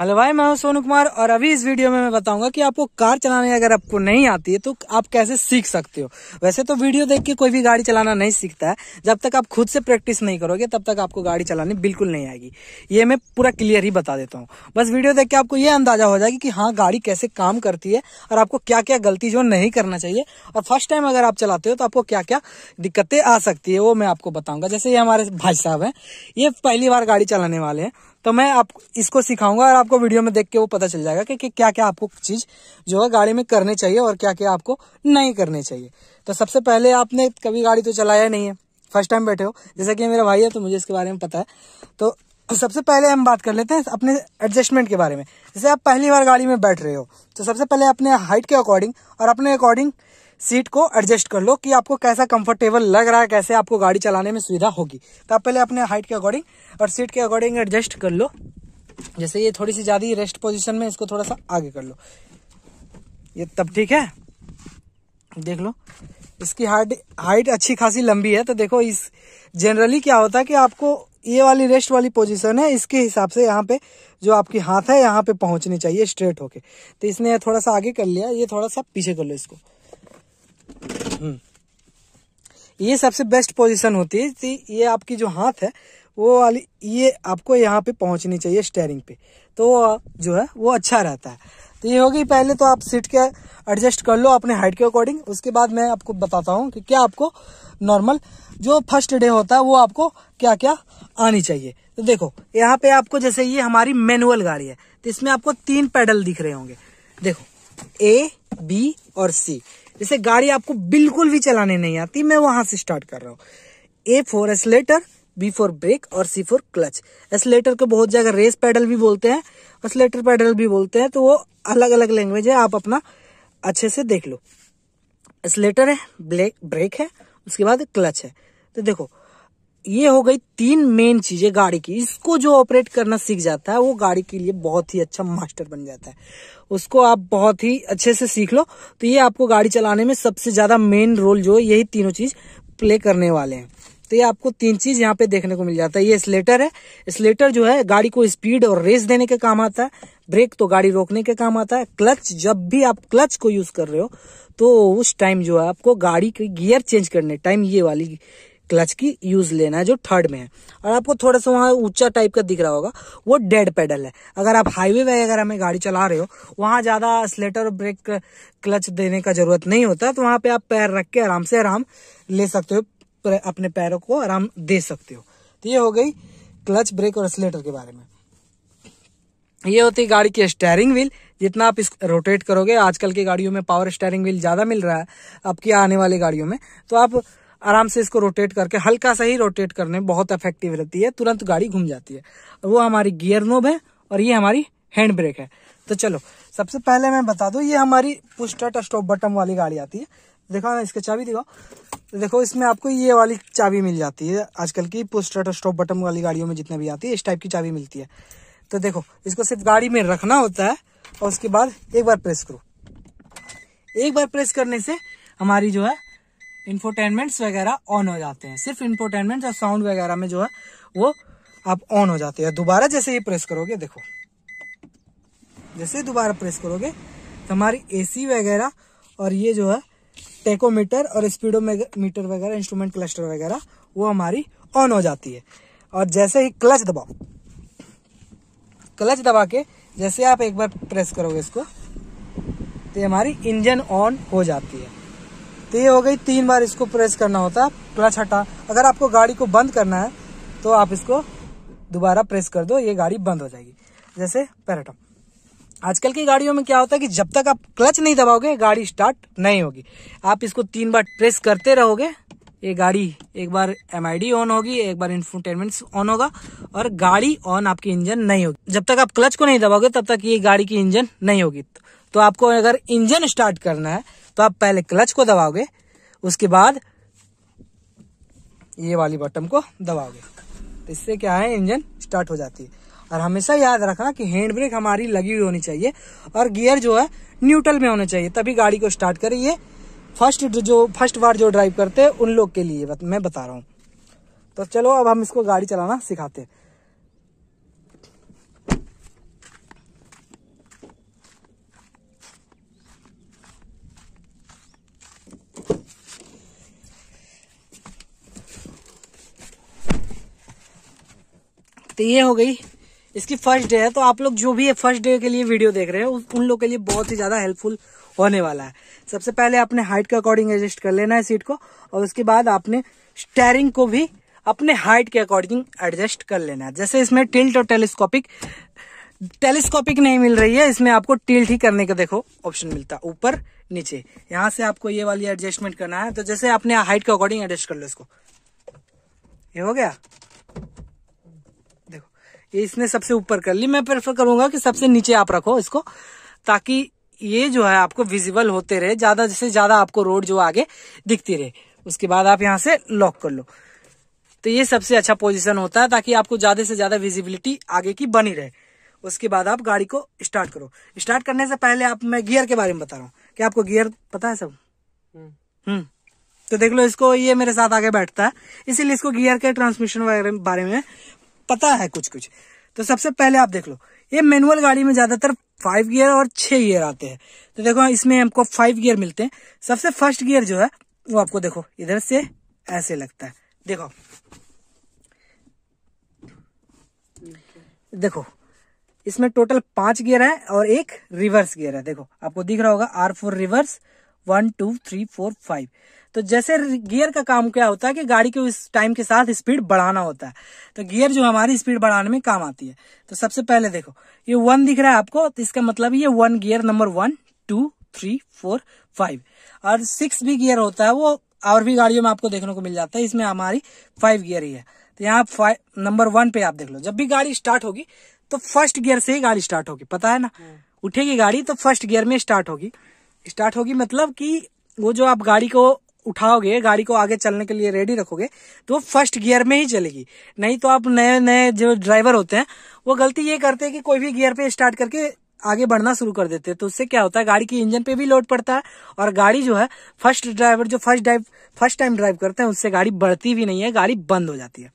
Hello भाई मैं हूं सोनू कुमार और अभी इस वीडियो में मैं बताऊंगा कि आपको कार चलाने अगर आपको नहीं आती है तो आप कैसे सीख सकते हो वैसे तो वीडियो देख के कोई भी गाड़ी चलाना नहीं सीखता है जब तक आप खुद से प्रैक्टिस नहीं करोगे तब तक आपको गाड़ी चलानी बिल्कुल नहीं आएगी ये मैं पूरा क्लियर ही बता देता हूँ बस वीडियो देख के आपको ये अंदाजा हो जाएगी कि हाँ गाड़ी कैसे काम करती है और आपको क्या क्या गलती जो नहीं करना चाहिए और फर्स्ट टाइम अगर आप चलाते हो तो आपको क्या क्या दिक्कतें आ सकती है वो मैं आपको बताऊंगा जैसे ये हमारे भाई साहब हैं ये पहली बार गाड़ी चलाने वाले हैं तो मैं आप इसको सिखाऊंगा और आपको वीडियो में देख के वो पता चल जाएगा कि, कि क्या क्या आपको चीज जो है गाड़ी में करने चाहिए और क्या क्या आपको नहीं करने चाहिए तो सबसे पहले आपने कभी गाड़ी तो चलाया नहीं है फर्स्ट टाइम बैठे हो जैसा कि मेरा भाई है तो मुझे इसके बारे में पता है तो सबसे पहले हम बात कर लेते हैं अपने एडजस्टमेंट के बारे में जैसे आप पहली बार गाड़ी में बैठ रहे हो तो सबसे पहले अपने हाइट के अकॉर्डिंग और अपने अकॉर्डिंग सीट को एडजस्ट कर लो कि आपको कैसा कंफर्टेबल लग रहा है कैसे आपको गाड़ी चलाने में सुविधा होगी तो आप पहले अपने हाइट के अकॉर्डिंग और सीट के अकॉर्डिंग एडजस्ट कर लो जैसे ये थोड़ी सी ज़्यादा रेस्ट पोजिशन में इसको थोड़ा सा आगे कर लो ये तब ठीक है देख लो इसकी हाइट हाइट अच्छी खासी लंबी है तो देखो इस जनरली क्या होता है कि आपको ये वाली रेस्ट वाली पोजीशन है इसके हिसाब से यहाँ पे जो आपकी हाथ है यहाँ पे पहुंचनी चाहिए स्ट्रेट होके तो इसने थोड़ा सा आगे कर लिया ये थोड़ा सा पीछे कर लो इसको हम्म। ये सबसे बेस्ट पोजीशन होती है कि ये आपकी जो हाथ है वो वाली ये आपको यहाँ पे पहुंचनी चाहिए स्टेयरिंग पे तो जो है वो अच्छा रहता है तो ये होगी पहले तो आप सीट के एडजस्ट कर लो अपने हाइट के अकॉर्डिंग उसके बाद मैं आपको बताता हूँ कि क्या आपको नॉर्मल जो फर्स्ट डे होता है वो आपको क्या क्या आनी चाहिए तो देखो यहाँ पे आपको जैसे ये हमारी मैनुअल गाड़ी है तो इसमें आपको तीन पैडल दिख रहे होंगे देखो ए बी और सी जैसे गाड़ी आपको बिल्कुल भी चलाने नहीं आती मैं वहां से स्टार्ट कर रहा हूँ A for accelerator B for brake और सी फॉर क्लच एसलेटर को बहुत जगह रेस पैडल भी बोलते हैं एसलेटर पैडल भी बोलते हैं तो वो अलग अलग लैंग्वेज है आप अपना अच्छे से देख लो एसलेटर है ब्रेक ब्रेक है उसके बाद क्लच है तो देखो ये हो गई तीन मेन चीजें गाड़ी की इसको जो ऑपरेट करना सीख जाता है वो गाड़ी के लिए बहुत ही अच्छा मास्टर बन जाता है उसको आप बहुत ही अच्छे से सीख लो तो ये आपको गाड़ी चलाने में सबसे ज्यादा मेन रोल जो है यही तीनों चीज प्ले करने वाले हैं तो ये आपको तीन चीज यहाँ पे देखने को मिल जाता है ये स्लेटर है स्लेटर जो है गाड़ी को स्पीड और रेस देने के काम आता है ब्रेक तो गाड़ी रोकने के काम आता है क्लच जब भी आप क्लच को यूज कर रहे हो तो उस टाइम जो है आपको गाड़ी के गियर चेंज करने टाइम ये वाली क्लच की यूज लेना है जो थर्ड में है और आपको थोड़ा सा वहाँ ऊंचा टाइप का दिख रहा होगा वो डेड पेडल है अगर आप हाईवे में अगर हमें गाड़ी चला रहे हो वहाँ ज़्यादा स्लेटर और ब्रेक क्लच देने का जरूरत नहीं होता तो वहाँ पे आप पैर रख के आराम से आराम ले सकते हो अपने पैरों को आराम दे सकते हो तो ये हो गई क्लच ब्रेक और स्लेटर के बारे में ये होती है गाड़ी की स्टेयरिंग व्हील जितना आप इस रोटेट करोगे आजकल की गाड़ियों में पावर स्टेयरिंग व्हील ज़्यादा मिल रहा है आपकी आने वाली गाड़ियों में तो आप आराम से इसको रोटेट करके हल्का सा ही रोटेट करने में बहुत इफेक्टिव रहती है तुरंत गाड़ी घूम जाती है वो हमारी गियर नोब है और ये हमारी हैंड ब्रेक है तो चलो सबसे पहले मैं बता दू ये हमारी पुस्टट स्टॉप बटन वाली गाड़ी आती है देखो इसके चाबी दिखाओ तो देखो इसमें आपको ये वाली चाबी मिल जाती है आजकल की पुस्टट स्टॉप बटन वाली गाड़ियों में जितने भी आती है इस टाइप की चाबी मिलती है तो देखो इसको सिर्फ गाड़ी में रखना होता है और उसके बाद एक बार प्रेस करो एक बार प्रेस करने से हमारी जो है इन्फोटेनमेंट वगैरह ऑन हो जाते हैं सिर्फ इन्फोटेनमेंट और साउंड वगैरह में जो है वो आप ऑन हो जाते हैं दोबारा जैसे ये प्रेस करोगे देखो जैसे दोबारा प्रेस करोगे तो हमारी एसी वगैरह और ये जो है टेकोमीटर और स्पीडोमीटर वगैरह इंस्ट्रूमेंट क्लस्टर वगैरह वो हमारी ऑन हो जाती है और जैसे ही क्लच दबाओ क्लच दबा के जैसे आप एक बार प्रेस करोगे इसको तो हमारी इंजन ऑन हो जाती है तो ये हो गई तीन बार इसको प्रेस करना होता है क्लच हटा अगर आपको गाड़ी को बंद करना है तो आप इसको दोबारा प्रेस कर दो ये गाड़ी बंद हो जाएगी जैसे पैराटम आजकल की गाड़ियों में क्या होता है कि जब तक आप क्लच नहीं दबाओगे गाड़ी स्टार्ट नहीं होगी आप इसको तीन बार प्रेस करते रहोगे ये गाड़ी एक बार एम ऑन होगी एक बार इंफोटेनमेंट ऑन होगा और गाड़ी ऑन आपकी इंजन नहीं होगी जब तक आप क्लच को नहीं दबाओगे तब तक ये गाड़ी की इंजन नहीं होगी तो आपको अगर इंजन स्टार्ट करना है तो आप पहले क्लच को दबाओगे उसके बाद ये वाली बटन को दबाओगे तो इससे क्या है इंजन स्टार्ट हो जाती है और हमेशा याद रखना कि हैंड ब्रेक हमारी लगी हुई होनी चाहिए और गियर जो है न्यूट्रल में होना चाहिए तभी गाड़ी को स्टार्ट करिए फर्स्ट जो फर्स्ट बार जो ड्राइव करते हैं उन लोग के लिए मैं बता रहा हूँ तो चलो अब हम इसको गाड़ी चलाना सिखाते हैं तो ये हो गई इसकी फर्स्ट डे है तो आप लोग जो भी फर्स्ट डे के लिए वीडियो देख रहे हैं उन लोग के लिए बहुत ही ज़्यादा हेल्पफुल होने वाला है सबसे पहले आपने हाइट के अकॉर्डिंग एडजस्ट कर लेना है सीट को और उसके बाद आपने स्टेयरिंग को भी अपने हाइट के अकॉर्डिंग एडजस्ट कर लेना है जैसे इसमें टिल्ट और टेलीस्कोपिक टेलीस्कोपिक नहीं मिल रही है इसमें आपको टिल्ट ही करने का देखो ऑप्शन मिलता है ऊपर नीचे यहाँ से आपको ये वाली एडजस्टमेंट करना है तो जैसे आपने हाइट के अकॉर्डिंग एडजस्ट कर लो इसको ये हो गया इसने सबसे ऊपर कर ली मैं प्रेफर करूंगा कि सबसे नीचे आप रखो इसको ताकि ये जो है आपको विजिबल होते रहे ज्यादा से ज्यादा आपको रोड जो आगे दिखती रहे उसके बाद आप यहाँ से लॉक कर लो तो ये सबसे अच्छा पोजिशन होता है ताकि आपको ज्यादा से ज्यादा विजिबिलिटी आगे की बनी रहे उसके बाद आप गाड़ी को स्टार्ट करो स्टार्ट करने से पहले आप मैं गियर के बारे में बता रहा हूँ क्या आपको गियर पता है सब हम्म।, हम्म तो देख लो इसको ये मेरे साथ आगे बैठता है इसीलिए इसको गियर के ट्रांसमिशन वगैरह बारे में पता है कुछ कुछ तो सबसे पहले आप देख लो ये मैनुअल गाड़ी में ज्यादातर फाइव गियर और छह गियर आते हैं तो देखो इसमें हमको फाइव गियर मिलते हैं सबसे फर्स्ट गियर जो है वो आपको देखो इधर से ऐसे लगता है देखो देखो इसमें टोटल पांच गियर है और एक रिवर्स गियर है देखो आपको दिख रहा होगा R for reverse one two three four five तो जैसे गियर का काम क्या होता है कि गाड़ी को इस टाइम के साथ स्पीड बढ़ाना होता है तो गियर जो हमारी स्पीड बढ़ाने में काम आती है तो सबसे पहले देखो ये वन दिख रहा है आपको तो इसका मतलब ये one gear number one two three four five और सिक्स भी गियर होता है वो और भी गाड़ियों में आपको देखने को मिल जाता है इसमें हमारी फाइव गियर ही है तो यहाँ फाइव नंबर वन पे आप देख लो जब भी गाड़ी स्टार्ट होगी तो फर्स्ट गियर से ही गाड़ी स्टार्ट होगी पता है ना हम्म। उठेगी गाड़ी तो फर्स्ट गियर में स्टार्ट होगी स्टार्ट होगी मतलब कि वो जो आप गाड़ी को उठाओगे गाड़ी को आगे चलने के लिए रेडी रखोगे तो वो फर्स्ट गियर में ही चलेगी नहीं तो आप नए नए जो ड्राइवर होते हैं वो गलती ये करते हैं कि कोई भी गियर पे स्टार्ट करके आगे बढ़ना शुरू कर देते हैं तो उससे क्या होता है गाड़ी की इंजन पे भी लोड पड़ता है और गाड़ी जो है फर्स्ट ड्राइवर जो first drive first time drive करते हैं उससे गाड़ी बढ़ती भी नहीं है गाड़ी बंद हो जाती है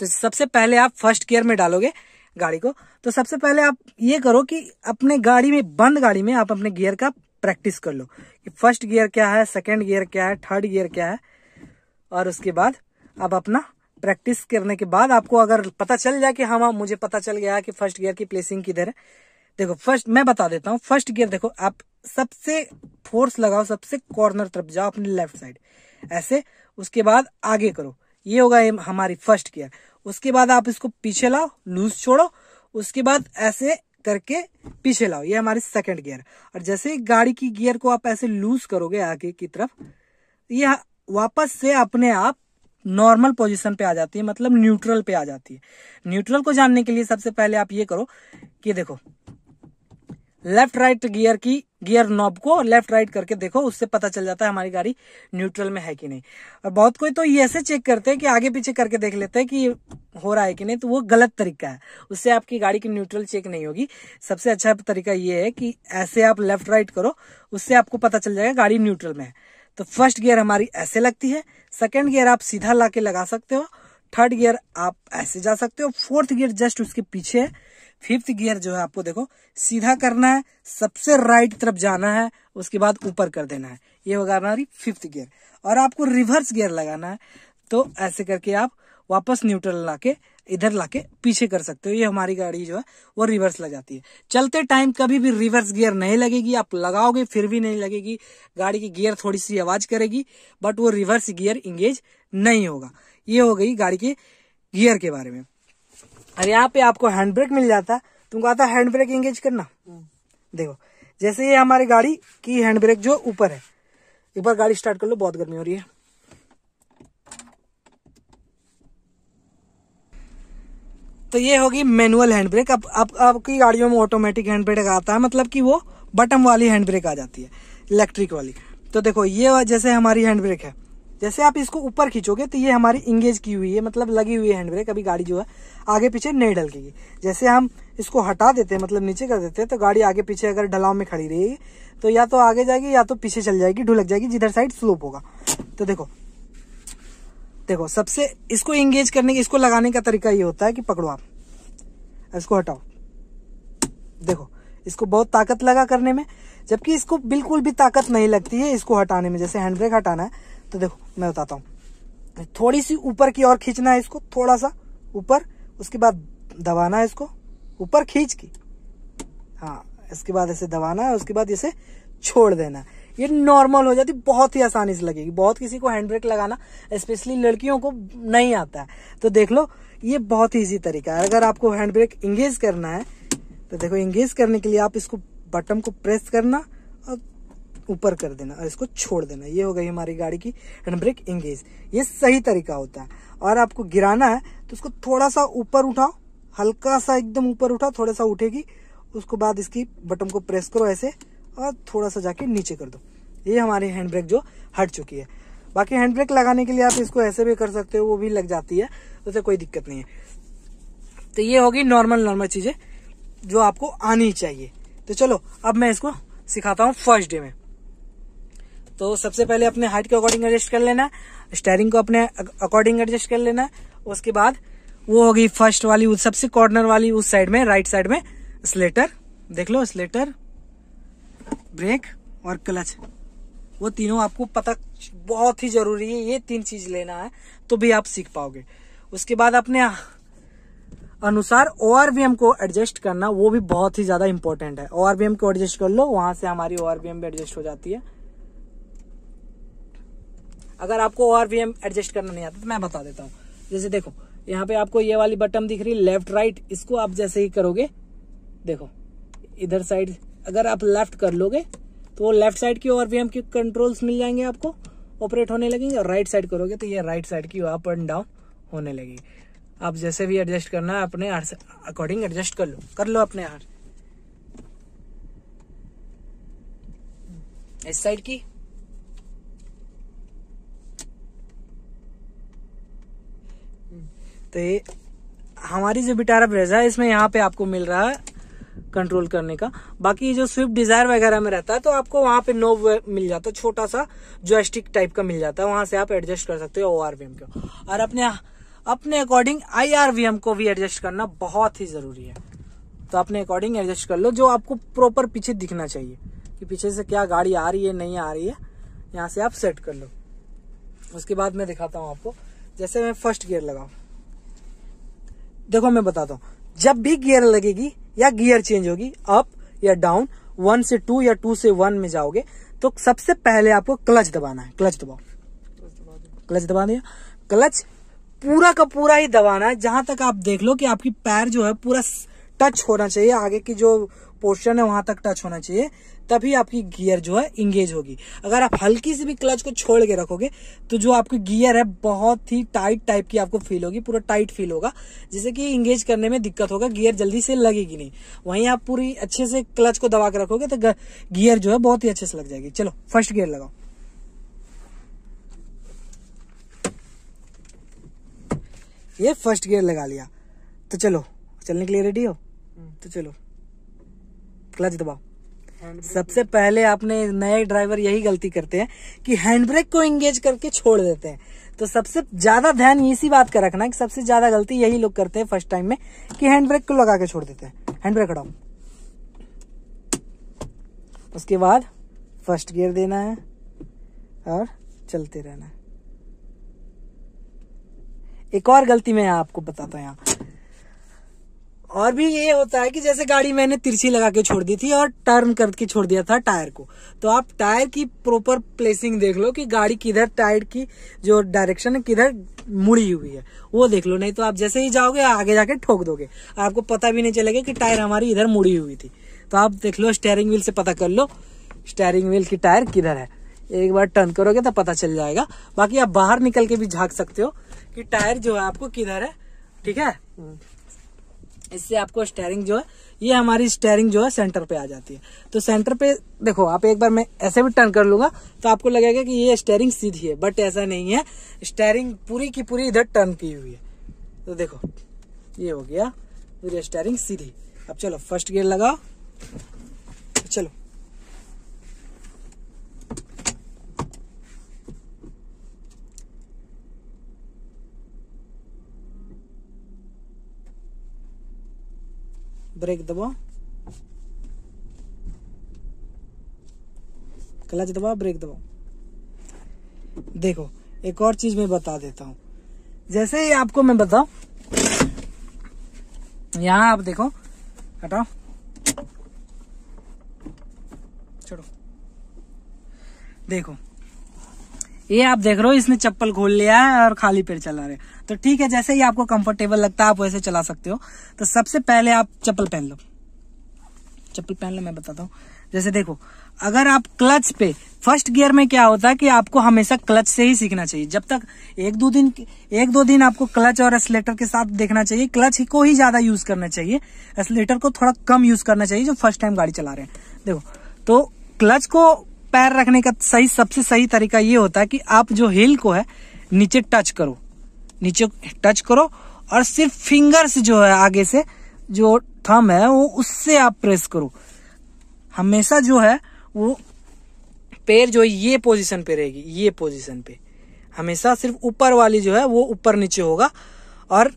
तो सबसे पहले आप फर्स्ट गियर में डालोगे गाड़ी को तो सबसे पहले आप ये करो कि अपने गाड़ी में बंद गाड़ी में आप अपने गियर का प्रैक्टिस कर लो कि फर्स्ट गियर क्या है सेकेंड गियर क्या है थर्ड गियर क्या है और उसके बाद अब अपना प्रैक्टिस करने के बाद आपको अगर पता चल जाए कि हाँ, हाँ मुझे पता चल गया कि फर्स्ट गियर की प्लेसिंग किधर है देखो फर्स्ट मैं बता देता हूँ फर्स्ट गियर देखो आप सबसे फोर्स लगाओ सबसे कॉर्नर तरफ जाओ अपने लेफ्ट साइड ऐसे उसके बाद आगे करो ये होगा हमारी फर्स्ट गियर उसके बाद आप इसको पीछे लाओ लूज छोड़ो उसके बाद ऐसे करके पीछे लाओ ये हमारे सेकंड गियर और जैसे गाड़ी की गियर को आप ऐसे लूज करोगे आगे की तरफ यह वापस से अपने आप नॉर्मल पोजीशन पे आ जाती है मतलब न्यूट्रल पे आ जाती है न्यूट्रल को जानने के लिए सबसे पहले आप ये करो कि देखो लेफ्ट राइट गियर की गियर नॉब को लेफ्ट राइट करके देखो उससे पता चल जाता है हमारी गाड़ी न्यूट्रल में है कि नहीं और बहुत कोई तो ये ऐसे चेक करते हैं कि आगे पीछे करके देख लेते हैं कि हो रहा है कि नहीं तो वो गलत तरीका है उससे आपकी गाड़ी की न्यूट्रल चेक नहीं होगी सबसे अच्छा तरीका ये है कि ऐसे आप लेफ्ट राइट करो उससे आपको पता चल जाएगा गाड़ी न्यूट्रल में है तो फर्स्ट गियर हमारी ऐसे लगती है सेकेंड गियर आप सीधा ला लगा सकते हो थर्ड गियर आप ऐसे जा सकते हो फोर्थ गियर जस्ट उसके पीछे है फिफ्थ गियर जो है आपको देखो सीधा करना है सबसे राइट तरफ जाना है उसके बाद ऊपर कर देना है ये होगा हमारी फिफ्थ गियर और आपको रिवर्स गियर लगाना है तो ऐसे करके आप वापस न्यूट्रल लाके इधर लाके पीछे कर सकते हो ये हमारी गाड़ी जो है वो रिवर्स लग जाती है चलते टाइम कभी भी रिवर्स गियर नहीं लगेगी आप लगाओगे फिर भी नहीं लगेगी गाड़ी की गियर थोड़ी सी आवाज करेगी बट वो रिवर्स गियर इंगेज नहीं होगा ये हो गई गाड़ी की गियर के बारे में और यहाँ पे आपको हैंड ब्रेक मिल जाता है तुमको आता हैंड ब्रेक एंगेज करना हम्म। देखो जैसे ये हमारी गाड़ी की हैंड ब्रेक जो ऊपर है एक बार गाड़ी स्टार्ट कर लो बहुत गर्मी हो रही है तो ये होगी मैनुअल हैंड ब्रेक अब आप, आपकी गाड़ियों में ऑटोमेटिक हैंड ब्रेक आता है मतलब कि वो बटन वाली हैंड ब्रेक आ जाती है इलेक्ट्रिक वाली तो देखो ये जैसे हमारी हैंड ब्रेक है जैसे आप इसको ऊपर खींचोगे तो ये हमारी इंगेज की हुई है मतलब लगी हुई है हैंड ब्रेक अभी गाड़ी जो है आगे पीछे नहीं ढलकेगी जैसे हम इसको हटा देते हैं मतलब नीचे कर देते हैं तो गाड़ी आगे पीछे अगर ढलाव में खड़ी रहेगी तो या तो आगे जाएगी या तो पीछे चल जाएगी ढुलक जाएगी जिधर साइड स्लोप होगा तो देखो देखो सबसे इसको इंगेज करने इसको लगाने का तरीका ये होता है कि पकड़ो आप इसको हटाओ देखो इसको बहुत ताकत लगा करने में जबकि इसको बिल्कुल भी ताकत नहीं लगती है इसको हटाने में जैसे हैंड ब्रेक हटाना है तो देखो मैं बताता हूँ थोड़ी सी ऊपर की ओर खींचना है इसको थोड़ा सा ऊपर उसके बाद दबाना है इसको ऊपर खींच के हाँ इसके बाद ऐसे दबाना है उसके बाद इसे छोड़ देना ये नॉर्मल हो जाती बहुत ही आसानी से लगेगी बहुत किसी को हैंड ब्रेक लगाना स्पेशली लड़कियों को नहीं आता है तो देख लो ये बहुत ही ईजी तरीका है अगर आपको हैंड ब्रेक इंगेज करना है तो देखो इंगेज करने के लिए आप इसको बटन को प्रेस करना ऊपर कर देना और इसको छोड़ देना ये हो गई हमारी गाड़ी की हैंड ब्रेक इंगेज ये सही तरीका होता है और आपको गिराना है तो उसको थोड़ा सा ऊपर उठाओ हल्का सा एकदम ऊपर उठाओ थोड़ा सा उठेगी उसको बाद इसकी बटन को प्रेस करो ऐसे और थोड़ा सा जाके नीचे कर दो ये हमारी हैंड ब्रेक जो हट चुकी है बाकी हैंड ब्रेक लगाने के लिए आप इसको ऐसे भी कर सकते हो वो भी लग जाती है उसे कोई दिक्कत नहीं है तो ये होगी नॉर्मल नॉर्मल चीजें जो आपको आनी चाहिए तो चलो अब मैं इसको सिखाता हूँ फर्स्ट डे में तो सबसे पहले अपने हाइट के अकॉर्डिंग एडजस्ट कर लेना स्टेयरिंग को अपने अकॉर्डिंग एडजस्ट कर लेना उसके बाद वो होगी फर्स्ट वाली उस सबसे कॉर्नर वाली उस साइड में राइट साइड में स्लेटर देख लो स्लेटर ब्रेक और क्लच वो तीनों आपको पता बहुत ही जरूरी है ये तीन चीज लेना है तो भी आप सीख पाओगे उसके बाद अपने अनुसार ओ को एडजस्ट करना वो भी बहुत ही ज्यादा इंपॉर्टेंट है ओ को एडजस्ट कर लो वहां से हमारी ओ भी एडजस्ट हो जाती है अगर आपको और भी एडजस्ट करना नहीं आता तो मैं बता देता हूँ जैसे देखो यहाँ पे आपको ये वाली बटन दिख रही है लेफ्ट राइट इसको आप जैसे ही करोगे देखो इधर साइड अगर आप लेफ्ट कर लोगे तो लेफ्ट साइड की और भी एम के कंट्रोल्स मिल जाएंगे आपको ऑपरेट होने लगेंगे और राइट साइड करोगे तो ये राइट साइड की अप एंड डाउन होने लगेगी आप जैसे भी एडजस्ट करना है अपने अकॉर्डिंग एडजस्ट कर लो कर लो अपने हार इस साइड की तो ये हमारी जो बिटारा ब्रेजा है इसमें यहाँ पे आपको मिल रहा है कंट्रोल करने का बाकी जो स्विफ्ट डिजायर वगैरह में रहता है तो आपको वहां पे नोब मिल जाता है छोटा सा एस्टिक टाइप का मिल जाता है वहां से आप एडजस्ट कर सकते हो ओ आर को और अपने अपने अकॉर्डिंग आई को भी एडजस्ट करना बहुत ही जरूरी है तो अपने अकॉर्डिंग एडजस्ट कर लो जो आपको प्रॉपर पीछे दिखना चाहिए कि पीछे से क्या गाड़ी आ रही है नहीं आ रही है यहाँ से आप सेट कर लो उसके बाद मैं दिखाता हूँ आपको जैसे मैं फर्स्ट गियर लगाऊ देखो मैं बताता हूँ जब भी गियर लगेगी या गियर चेंज होगी अप या डाउन वन से टू या टू से वन में जाओगे तो सबसे पहले आपको क्लच दबाना है क्लच दबाओ क्लच दबा दिया क्लच पूरा का पूरा ही दबाना है जहां तक आप देख लो कि आपकी पैर जो है पूरा टच होना चाहिए आगे की जो पोर्शन है वहां तक टच होना चाहिए तभी आपकी गियर जो है इंगेज होगी अगर आप हल्की सी भी क्लच को छोड़ के रखोगे तो जो आपकी गियर है बहुत ही टाइट टाइप की आपको फील होगी पूरा टाइट फील होगा जिससे कि इंगेज करने में दिक्कत होगा गियर जल्दी से लगेगी नहीं वहीं आप पूरी अच्छे से क्लच को दबा के रखोगे तो गियर जो है बहुत ही अच्छे से लग जाएगी चलो फर्स्ट गियर लगाओ ये फर्स्ट गियर लगा लिया तो चलो चलने के लिए रेडी हो हम्म। तो चलो क्लच दबाओ सबसे पहले आपने नए ड्राइवर यही गलती करते हैं कि हैंड ब्रेक को इंगेज करके छोड़ देते हैं तो सबसे ज्यादा ध्यान इसी बात का रखना कि सबसे ज्यादा गलती यही लोग करते हैं फर्स्ट टाइम में कि हैंड ब्रेक को लगा के छोड़ देते हैं हैंड ब्रेक हटाओ उसके बाद फर्स्ट गियर देना है और चलते रहना है एक और गलती मैं आपको बताता हूँ यहाँ और भी ये होता है कि जैसे गाड़ी मैंने तिरछी लगा के छोड़ दी थी और टर्न करके छोड़ दिया था टायर को तो आप टायर की प्रॉपर प्लेसिंग देख लो कि गाड़ी किधर टायर की जो डायरेक्शन है किधर मुड़ी हुई है वो देख लो नहीं तो आप जैसे ही जाओगे आगे जाके ठोक दोगे आपको पता भी नहीं चलेगा कि टायर हमारी इधर मुड़ी हुई थी तो आप देख लो स्टेयरिंग व्हील से पता कर लो स्टेयरिंग व्हील की टायर किधर है एक बार टर्न करोगे तो पता चल जाएगा बाकी आप बाहर निकल के भी झाँक सकते हो कि टायर जो है आपको किधर है ठीक है इससे आपको स्टेयरिंग जो है ये हमारी स्टेयरिंग जो है सेंटर पे आ जाती है तो सेंटर पे देखो आप एक बार मैं ऐसे भी टर्न कर लूंगा तो आपको लगेगा कि ये स्टेयरिंग सीधी है बट ऐसा नहीं है स्टेयरिंग पूरी की पूरी इधर टर्न की हुई है तो देखो ये हो गया पूरी स्टेयरिंग सीधी अब चलो फर्स्ट गियर लगाओ चलो ब्रेक दबो क्लच दबाओ ब्रेक दबो देखो एक और चीज मैं बता देता हूं जैसे ही आपको मैं बताऊ यहाँ आप देखो हटाओ छोड़ो देखो ये आप देख रहे हो इसने चप्पल खोल लिया है और खाली पैर चला रहे तो ठीक है जैसे ही आपको कंफर्टेबल लगता है आप वैसे चला सकते हो तो सबसे पहले आप चप्पल पहन लो चप्पल पहन लो मैं बताता हूँ जैसे देखो अगर आप क्लच पे फर्स्ट गियर में क्या होता है कि आपको हमेशा क्लच से ही सीखना चाहिए जब तक एक दो दिन एक दो दिन आपको क्लच और एसलेटर के साथ देखना चाहिए क्लच को ही ज्यादा यूज करना चाहिए एसलेटर को थोड़ा कम यूज करना चाहिए जो फर्स्ट टाइम गाड़ी चला रहे हैं देखो तो क्लच को पैर रखने का सही सबसे सही तरीका ये होता है कि आप जो हिल को है नीचे टच करो नीचे टच करो और सिर्फ फिंगर्स जो है आगे से जो थम है वो उससे आप प्रेस करो हमेशा जो है वो पैर जो है ये पोजीशन पे रहेगी ये पोजीशन पे हमेशा सिर्फ ऊपर वाली जो है वो ऊपर नीचे होगा और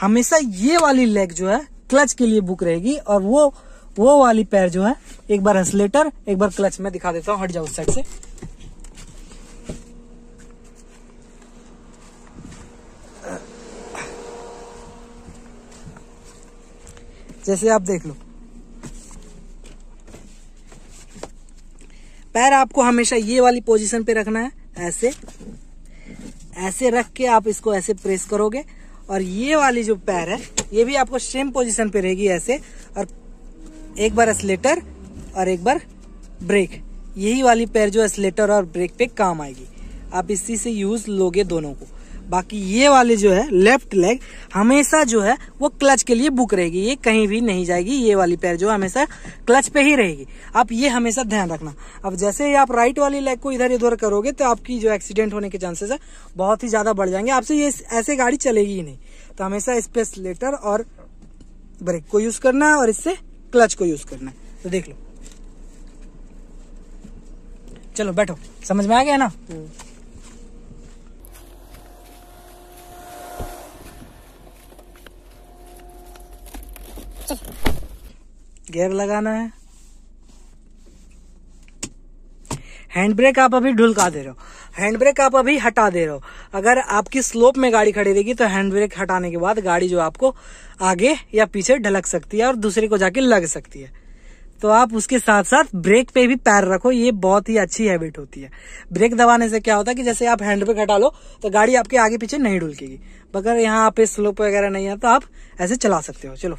हमेशा ये वाली लेग जो है क्लच के लिए बुक रहेगी और वो वो वाली पैर जो है एक बार एंसलेटर एक बार क्लच में दिखा देता हूँ हट जाओ उस साइड से जैसे आप देख लो पैर आपको हमेशा ये वाली पोजीशन पे रखना है ऐसे ऐसे रख के आप इसको ऐसे प्रेस करोगे और ये वाली जो पैर है ये भी आपको सेम पोजीशन पे रहेगी ऐसे और एक बार एसलेटर और एक बार ब्रेक यही वाली पैर जो एसलेटर और ब्रेक पे काम आएगी आप इसी से यूज लोगे दोनों को बाकी ये वाले जो है लेफ्ट लेग हमेशा जो है वो क्लच के लिए बुक रहेगी ये कहीं भी नहीं जाएगी ये वाली पैर जो हमेशा क्लच पे ही रहेगी आप ये हमेशा ध्यान रखना अब जैसे ही आप राइट वाली लेग को इधर उधर करोगे तो आपकी जो एक्सीडेंट होने के चांसेस है बहुत ही ज्यादा बढ़ जाएंगे आपसे ये ऐसे गाड़ी चलेगी ही नहीं तो हमेशा स्पेस लेटर और ब्रेक को यूज करना और इससे क्लच को यूज करना है तो देख लो चलो बैठो समझ में आ गया ना हम्म। गेयर लगाना है हैंड ब्रेक आप अभी ढुलका दे रहे हो हैंड ब्रेक आप अभी हटा दे रहे हो अगर आपकी स्लोप में गाड़ी खड़ी रहेगी तो हैंड ब्रेक हटाने के बाद गाड़ी जो आपको आगे या पीछे ढलक सकती है और दूसरे को जाके लग सकती है तो आप उसके साथ साथ ब्रेक पे भी पैर रखो ये बहुत ही अच्छी हैबिट होती है ब्रेक दबाने से क्या होता है कि जैसे आप हैंड ब्रेक हटा लो तो गाड़ी आपके आगे पीछे नहीं ढुलकेगी मगर यहाँ आप स्लोप वगैरह नहीं है तो आप ऐसे चला सकते हो चलो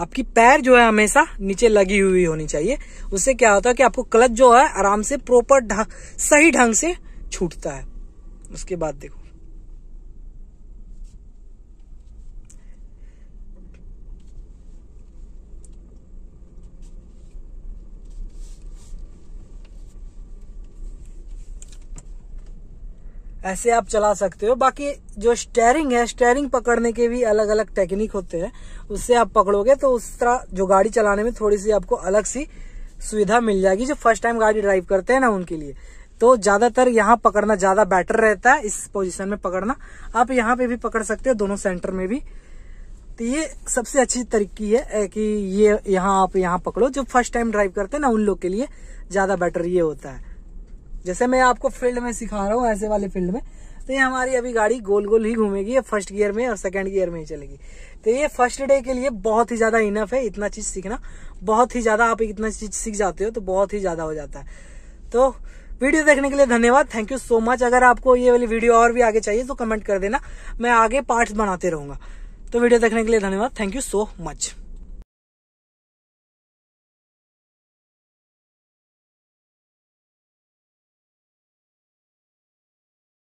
आपकी पैर जो है हमेशा नीचे लगी हुई होनी चाहिए उससे क्या होता है कि आपको क्लच जो है आराम से प्रॉपर ढंग सही ढंग से छूटता है उसके बाद देखो ऐसे आप चला सकते हो बाकी जो स्टेयरिंग है स्टेयरिंग पकड़ने के भी अलग अलग टेक्निक होते हैं उससे आप पकड़ोगे तो उस तरह जो गाड़ी चलाने में थोड़ी सी आपको अलग सी सुविधा मिल जाएगी जो फर्स्ट टाइम गाड़ी ड्राइव करते हैं ना उनके लिए तो ज्यादातर यहाँ पकड़ना ज्यादा बेटर रहता है इस पोजिशन में पकड़ना आप यहाँ पे भी पकड़ सकते हो दोनों सेंटर में भी तो ये सबसे अच्छी तरीकी है कि ये यहाँ आप यहाँ पकड़ो जो फर्स्ट टाइम ड्राइव करते हैं ना उन लोग के लिए ज्यादा बेटर ये होता है जैसे मैं आपको फील्ड में सिखा रहा हूँ ऐसे वाले फील्ड में तो ये हमारी अभी गाड़ी गोल गोल ही घूमेगी ये फर्स्ट गियर में और सेकंड गियर में ही चलेगी तो ये फर्स्ट डे के लिए बहुत ही ज़्यादा इनफ है इतना चीज़ सीखना बहुत ही ज़्यादा आप इतना चीज़ सीख जाते हो तो बहुत ही ज़्यादा हो जाता है तो वीडियो देखने के लिए धन्यवाद थैंक यू सो मच अगर आपको ये वाली वीडियो और भी आगे चाहिए तो कमेंट कर देना मैं आगे पार्ट्स बनाते रहूंगा तो वीडियो देखने के लिए धन्यवाद थैंक यू सो मच